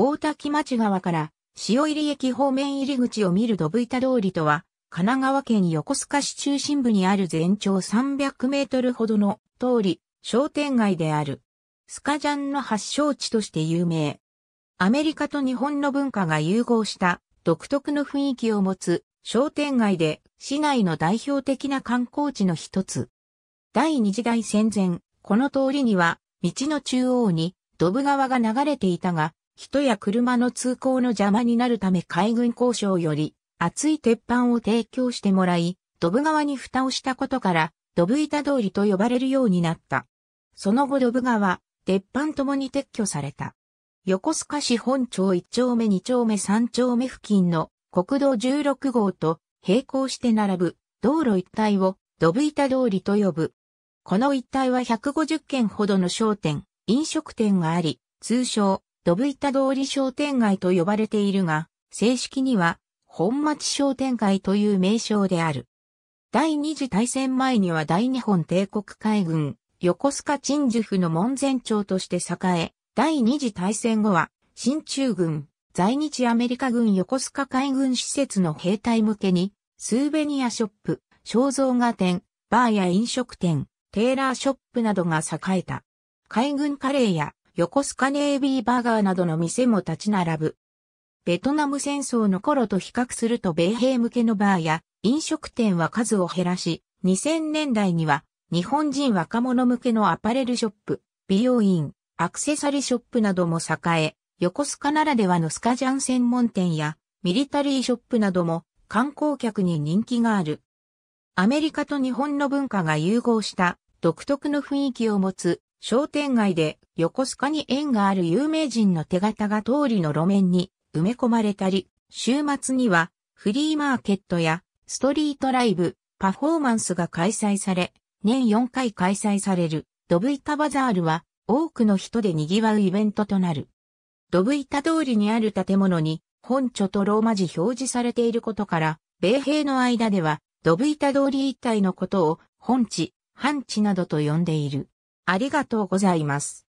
大滝町川から塩入駅方面入り口を見るドブ板通りとは、神奈川県横須賀市中心部にある全長300メートルほどの通り、商店街である。スカジャンの発祥地として有名。アメリカと日本の文化が融合した独特の雰囲気を持つ商店街で市内の代表的な観光地の一つ。第二次大戦前、この通りには道の中央にドブ川が流れていたが、人や車の通行の邪魔になるため海軍交渉より厚い鉄板を提供してもらい、ドブ川に蓋をしたことから、ドブ板通りと呼ばれるようになった。その後ドブ川、鉄板ともに撤去された。横須賀市本町1丁目2丁目3丁目付近の国道16号と並行して並ぶ道路一帯をドブ板通りと呼ぶ。この一帯は150軒ほどの商店、飲食店があり、通称ドブ板通り商店街と呼ばれているが、正式には本町商店街という名称である。第二次大戦前には大日本帝国海軍、横須賀鎮守府の門前町として栄え、第二次大戦後は、新中軍、在日アメリカ軍横須賀海軍施設の兵隊向けに、スーベニアショップ、肖像画店、バーや飲食店、テーラーショップなどが栄えた。海軍カレーや横須賀ネイビーバーガーなどの店も立ち並ぶ。ベトナム戦争の頃と比較すると米兵向けのバーや飲食店は数を減らし、2000年代には日本人若者向けのアパレルショップ、美容院、アクセサリーショップなども栄え、横須賀ならではのスカジャン専門店やミリタリーショップなども観光客に人気がある。アメリカと日本の文化が融合した独特の雰囲気を持つ商店街で横須賀に縁がある有名人の手形が通りの路面に埋め込まれたり、週末にはフリーマーケットやストリートライブ、パフォーマンスが開催され、年4回開催されるドブイタバザールは多くの人で賑わうイベントとなる。ドブイタ通りにある建物に本著とローマ字表示されていることから、米兵の間ではドブイタ通り一帯のことを本地、半地などと呼んでいる。ありがとうございます。